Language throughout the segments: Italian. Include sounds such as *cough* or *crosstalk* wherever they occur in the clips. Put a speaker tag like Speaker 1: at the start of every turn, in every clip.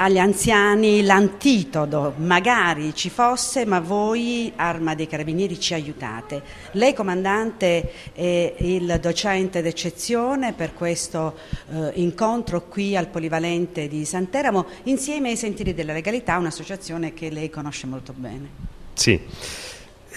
Speaker 1: agli anziani l'antitodo, magari ci fosse, ma voi, Arma dei Carabinieri, ci aiutate. Lei, comandante, è il docente d'eccezione per questo eh, incontro qui al Polivalente di Santeramo, insieme ai Sentieri della Legalità, un'associazione che lei conosce molto bene.
Speaker 2: Sì.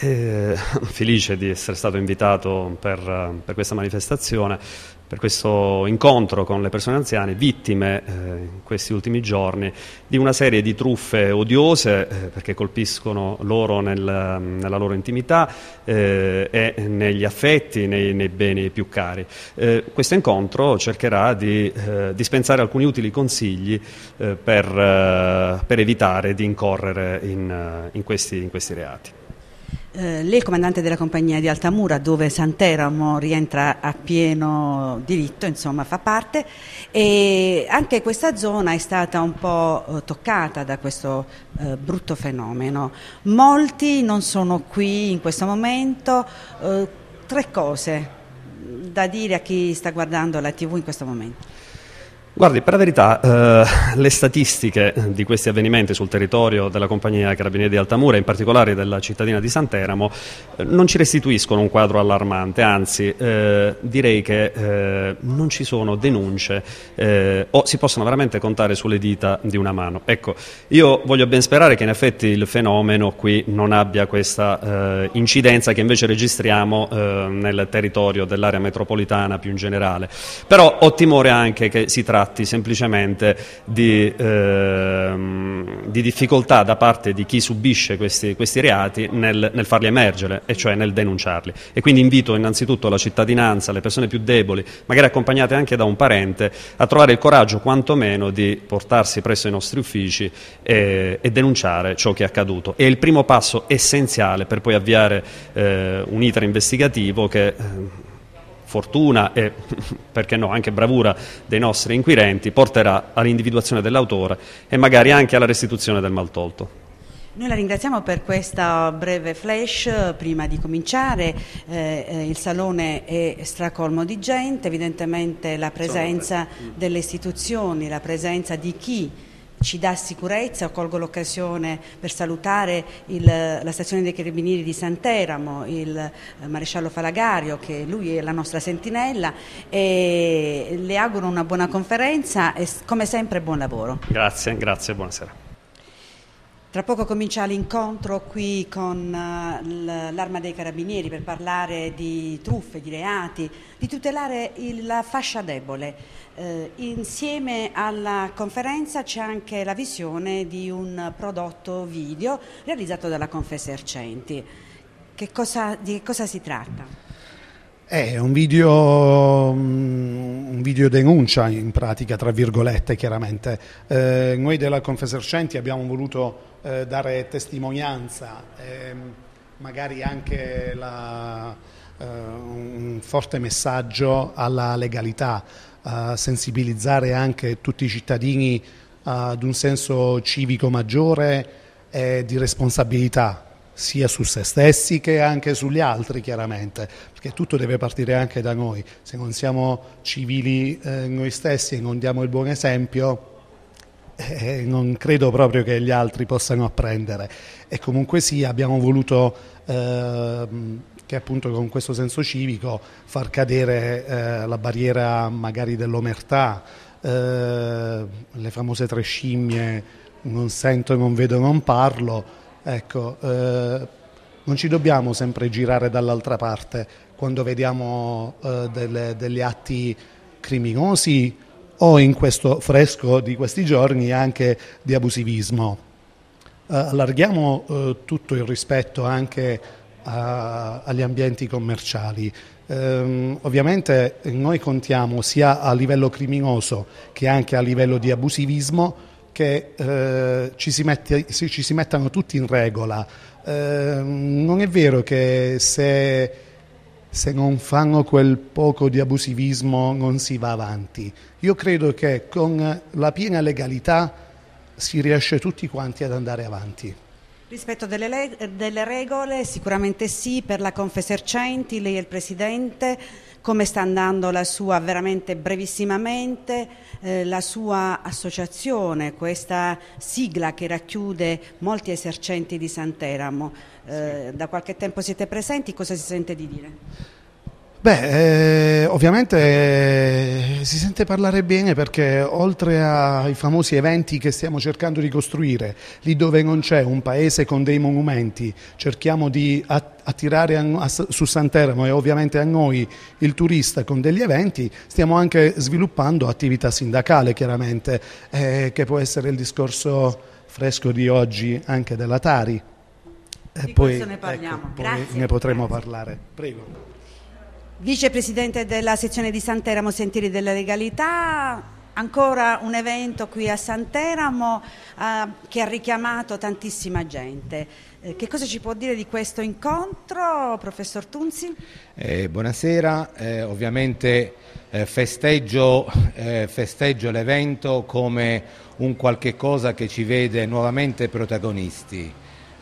Speaker 2: Eh, *laughs* felice di essere stato invitato per, per questa manifestazione per questo incontro con le persone anziane, vittime eh, in questi ultimi giorni di una serie di truffe odiose eh, perché colpiscono loro nel, nella loro intimità eh, e negli affetti, nei, nei beni più cari. Eh, questo incontro cercherà di eh, dispensare alcuni utili consigli eh, per, per, evitare di incorrere in, in, questi, in questi reati.
Speaker 1: Eh, lei è il comandante della compagnia di Altamura, dove Santeramo rientra a pieno diritto, insomma fa parte, e anche questa zona è stata un po' eh, toccata da questo eh, brutto fenomeno. Molti non sono qui in questo momento. Eh, tre cose da dire a chi sta guardando la TV in questo momento.
Speaker 2: Guardi, per la verità, eh, le statistiche di questi avvenimenti sul territorio della compagnia Carabinieri di Altamura, in particolare della cittadina di Santeramo, eh, non ci restituiscono un quadro allarmante, anzi eh, direi che eh, non ci sono denunce eh, o si possono veramente contare sulle dita di una mano. Ecco, io voglio ben sperare che in effetti il fenomeno qui non abbia questa incidenza che invece registriamo nel territorio dell'area metropolitana più in generale, però ho timore anche che si tratti tratti semplicemente di, ehm, di difficoltà da parte di chi subisce questi, questi reati nel, nel, farli emergere, e cioè nel denunciarli. E quindi invito innanzitutto la cittadinanza, le persone più deboli, magari accompagnate anche da un parente, a trovare il coraggio quantomeno di portarsi presso i nostri uffici e, e denunciare ciò che è accaduto. È il primo passo essenziale per poi avviare eh, un iter investigativo che... Eh, fortuna e, *laughs* perché no, anche bravura dei nostri inquirenti, porterà all'individuazione dell'autore e magari anche alla restituzione del maltolto.
Speaker 1: Noi la ringraziamo per questa breve flash, prima di cominciare eh, eh il salone è stracolmo di gente, evidentemente la presenza mm. delle istituzioni, la presenza di chi ci dà sicurezza. Colgo l'occasione per salutare il, la stazione dei Carabinieri di Santeramo, il eh, maresciallo Falagario, che lui è la nostra sentinella. E le auguro una buona conferenza e come sempre buon lavoro.
Speaker 2: Grazie, grazie, buonasera.
Speaker 1: Tra poco comincia l'incontro qui con eh, l'Arma dei Carabinieri per parlare di truffe, di reati, di tutelare la fascia debole. Eh, insieme alla conferenza c'è anche la visione di un prodotto video realizzato dalla Confesercenti. Che cosa, di che cosa si tratta?
Speaker 3: È un video mm, video denuncia in pratica, tra virgolette chiaramente. Eh, noi della Confesercenti abbiamo voluto eh, dare testimonianza, ehm, magari anche la, eh, un forte messaggio alla legalità, sensibilizzare anche tutti i cittadini ad un senso civico maggiore e di responsabilità sia su se stessi che anche sugli altri chiaramente, perché tutto deve partire anche da noi, se non siamo civili eh, noi stessi e non diamo il buon esempio eh, non credo proprio che gli altri possano apprendere e comunque sì abbiamo voluto eh, che appunto con questo senso civico far cadere eh, la barriera magari dell'omertà, eh, le famose tre scimmie non sento, non vedo, non parlo, Ecco, eh, non ci dobbiamo sempre girare dall'altra parte quando vediamo eh, delle, degli atti criminosi o in questo fresco di questi giorni anche di abusivismo. Eh, allarghiamo eh, tutto il rispetto anche a, agli ambienti commerciali. Um, ovviamente noi contiamo sia a livello criminoso che anche a livello di abusivismo che eh, ci, si mette, ci, si mettano tutti in regola. Eh, non è vero che se, se, non fanno quel poco di abusivismo non si va avanti. Io credo che con la piena legalità si riesce tutti quanti ad andare avanti.
Speaker 1: Rispetto delle, le- delle regole, sicuramente sì, per la Confesercenti, lei è il Presidente come sta andando la sua, veramente brevissimamente, eh, la sua associazione, questa sigla che racchiude molti esercenti di Santeramo. Eh, sì. Da qualche tempo siete presenti, cosa si sente di dire?
Speaker 3: Beh, eh, ovviamente eh, si sente parlare bene perché oltre ai famosi eventi che stiamo cercando di costruire, lì dove non c'è un paese con dei monumenti, cerchiamo di attirare a, a, su Santeramo e ovviamente a noi il turista con degli eventi, stiamo anche sviluppando attività sindacale chiaramente, eh, che può essere il discorso fresco di oggi anche della Tari. E poi, ne, ecco, poi ne potremo Grazie. parlare. Prego.
Speaker 1: Vicepresidente della sezione di Santeramo Sentieri della Legalità, ancora un evento qui a Santeramo eh, che ha richiamato tantissima gente. Eh, che cosa ci può dire di questo incontro, professor Tunzi?
Speaker 4: Eh, buonasera, eh, ovviamente eh, festeggio, eh, festeggio l'evento come un qualche cosa che ci vede nuovamente protagonisti.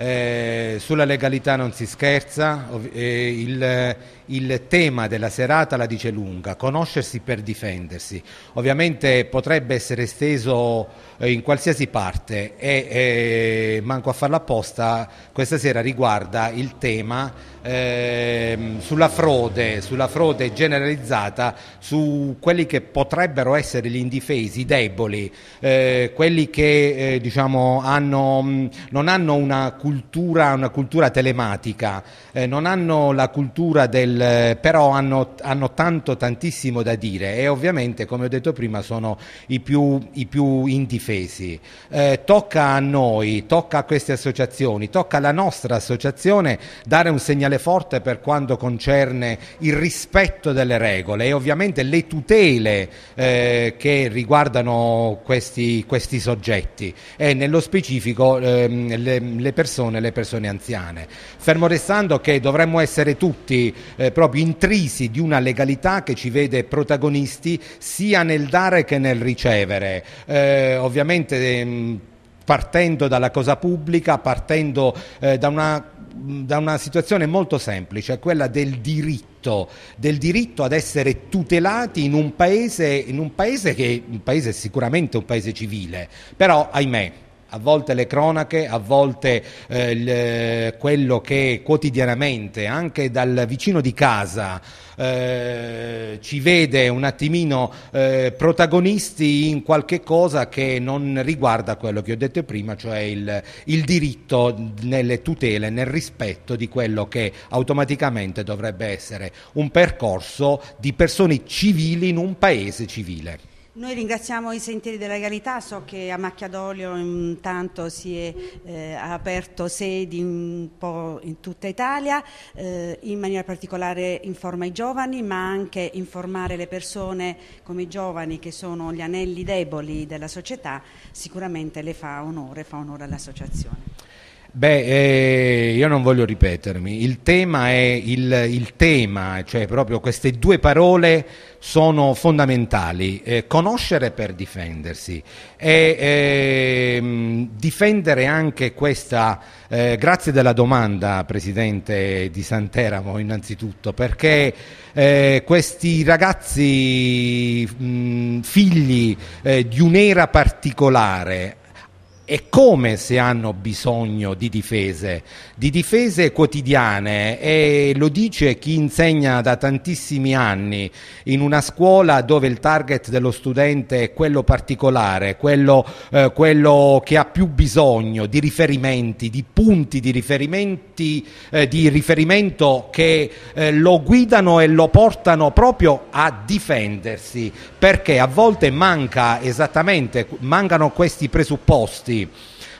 Speaker 4: Eh, sulla legalità non si scherza, eh, il, il, tema della serata la dice lunga, conoscersi per difendersi. Ovviamente potrebbe essere esteso eh, in qualsiasi parte e manco a farla apposta, questa sera riguarda il tema ehm, sulla frode, sulla frode generalizzata, su quelli che potrebbero essere gli indifesi, i deboli, eh, quelli che eh, diciamo, hanno, non hanno una cultura cultura, una cultura telematica, eh, non hanno la cultura del... Eh, però hanno, hanno, tanto, tantissimo da dire e ovviamente, come ho detto prima, sono i più, i più indifesi. Eh, tocca a noi, tocca a queste associazioni, tocca alla nostra associazione dare un segnale forte per quanto concerne il rispetto delle regole e ovviamente le tutele eh, che riguardano questi, questi soggetti e nello specifico ehm, le, le persone persone, le persone anziane. Fermo restando che dovremmo essere tutti eh, proprio intrisi di una legalità che ci vede protagonisti sia nel dare che nel ricevere. Eh, ovviamente mh, ehm, partendo dalla cosa pubblica, partendo eh, da, una, da una situazione molto semplice, quella del diritto del diritto ad essere tutelati in un paese, in un paese che un paese sicuramente un paese civile, però ahimè a volte le cronache, a volte eh, le, quello che quotidianamente, anche dal vicino di casa, eh, ci vede un attimino eh, protagonisti in qualche cosa che non riguarda quello che ho detto prima, cioè il, il diritto nelle tutele, nel rispetto di quello che automaticamente dovrebbe essere un percorso di persone civili in un paese civile.
Speaker 1: Noi ringraziamo i Sentieri della Legalità, so che a Macchia d'Olio intanto si è eh, aperto sedi un po' in tutta Italia, eh, in maniera particolare informa i giovani, ma anche informare le persone come i giovani che sono gli anelli deboli della società, sicuramente le fa onore, fa onore all'associazione.
Speaker 4: Beh, eh, io non voglio ripetermi, il tema è il, il, tema, cioè proprio queste due parole sono fondamentali, eh, conoscere per difendersi e eh, difendere anche questa, eh, grazie della domanda Presidente di Santeramo innanzitutto, perché eh, questi ragazzi mh, figli eh, di un'era particolare e come se hanno bisogno di difese, di difese quotidiane e lo dice chi insegna da tantissimi anni in una scuola dove il target dello studente è quello particolare, quello, eh, quello che ha più bisogno di riferimenti, di punti di, riferimenti, eh, di riferimento che eh, lo guidano e lo portano proprio a difendersi perché a volte manca esattamente, mancano questi presupposti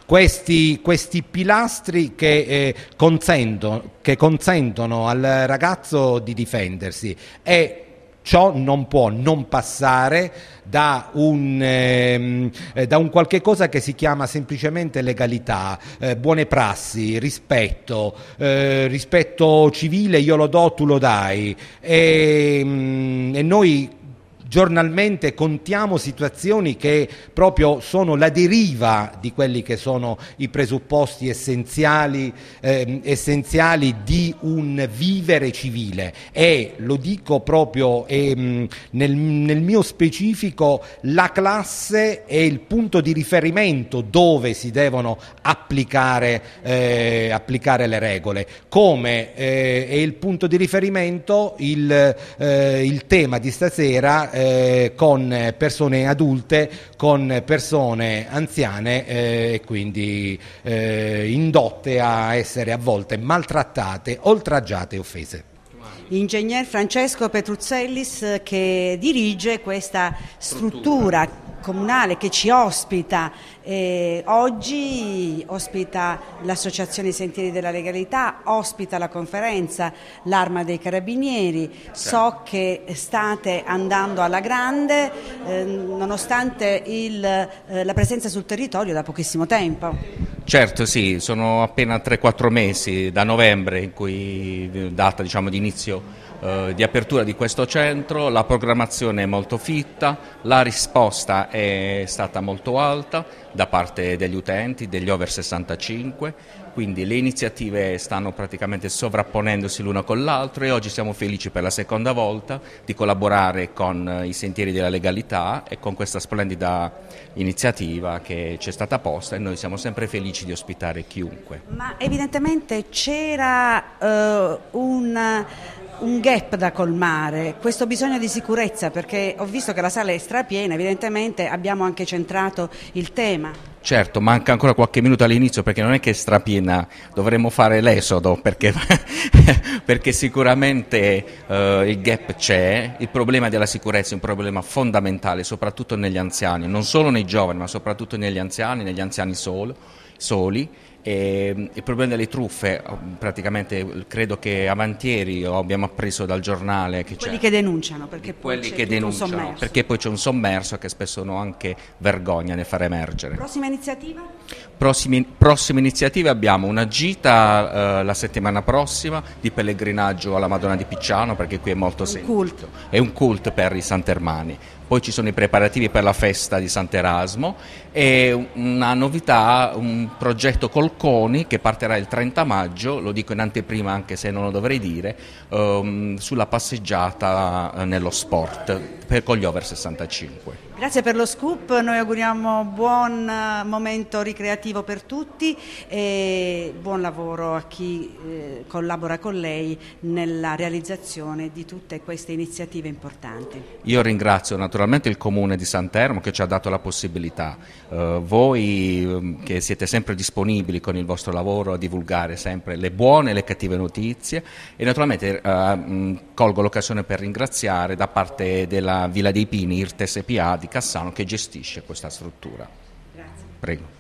Speaker 4: questi, questi, pilastri che, eh, consentono, che consentono al ragazzo di difendersi e ciò non può non passare da un, ehm, eh, da un, qualche cosa che si chiama semplicemente legalità, eh, buone prassi, rispetto, eh, rispetto civile, io lo do, tu lo dai. E, mm, e noi giornalmente contiamo situazioni che proprio sono la deriva di quelli che sono i presupposti essenziali, eh, essenziali di un vivere civile e lo dico proprio eh, nel, nel mio specifico la classe è il punto di riferimento dove si devono applicare, eh, applicare le regole, come eh, è il punto di riferimento il, eh, il tema di stasera eh, con persone adulte, con persone anziane eh, e quindi eh, indotte a essere a volte maltrattate, oltraggiate e offese.
Speaker 1: Ingegner Francesco Petruzzellis eh, che dirige questa struttura, struttura comunale che ci ospita. Eh, oggi ospita l'Associazione Sentieri della Legalità, ospita la conferenza L'Arma dei Carabinieri. Certo. So che state andando alla grande eh, nonostante il, eh, la presenza sul territorio da pochissimo tempo.
Speaker 5: Certo sì, sono appena 3-4 mesi da novembre in cui data diciamo, di inizio eh, di apertura di questo centro, la programmazione è molto fitta, la risposta è stata molto alta da parte degli utenti, degli over 65 quindi le iniziative stanno praticamente sovrapponendosi l'una con l'altra e oggi siamo felici per la seconda volta di collaborare con eh, i Sentieri della Legalità e con questa splendida iniziativa che ci è stata posta e noi siamo sempre felici di ospitare chiunque.
Speaker 1: Ma evidentemente c'era eh, un un gap da colmare, questo bisogno di sicurezza, perché ho visto che la sala è strapiena, evidentemente abbiamo anche centrato il tema.
Speaker 5: Certo, manca ancora qualche minuto all'inizio perché non è che è strapiena, dovremmo fare l'esodo perché, *laughs* perché sicuramente eh, il gap c'è, il problema della sicurezza è un problema fondamentale soprattutto negli anziani, non solo nei giovani ma soprattutto negli anziani, negli anziani solo, soli e ehm, il problema delle truffe, mm, praticamente credo che avantieri abbiamo appreso dal giornale che quelli che
Speaker 1: denunciano, perché poi, c'è, che denunciano perché
Speaker 5: poi c'è un sommerso che spesso hanno anche vergogna nel far emergere.
Speaker 1: Prossima iniziativa?
Speaker 5: Prossimi, prossime iniziative abbiamo una gita eh, la settimana prossima di pellegrinaggio alla Madonna di Picciano perché qui è molto un sentito. Culto. È un culto per i Santermani poi ci sono i preparativi per la festa di Sant'Erasmo e una novità, un progetto Colconi che partirà il 30 maggio, lo dico in anteprima anche se non lo dovrei dire, ehm, sulla passeggiata eh, nello sport per, con gli over 65.
Speaker 1: Grazie per lo scoop, noi auguriamo buon eh, momento ricreativo per tutti e buon lavoro a chi eh, collabora con lei nella realizzazione di tutte queste iniziative importanti.
Speaker 5: Io ringrazio naturalmente naturalmente il comune di San Termo che ci ha dato la possibilità, eh, voi ehm, che siete sempre disponibili con il vostro lavoro a divulgare sempre le buone e le cattive notizie e naturalmente eh, colgo l'occasione per ringraziare da parte della Villa dei Pini, IRT SPA di Cassano che gestisce questa struttura. Grazie. Prego.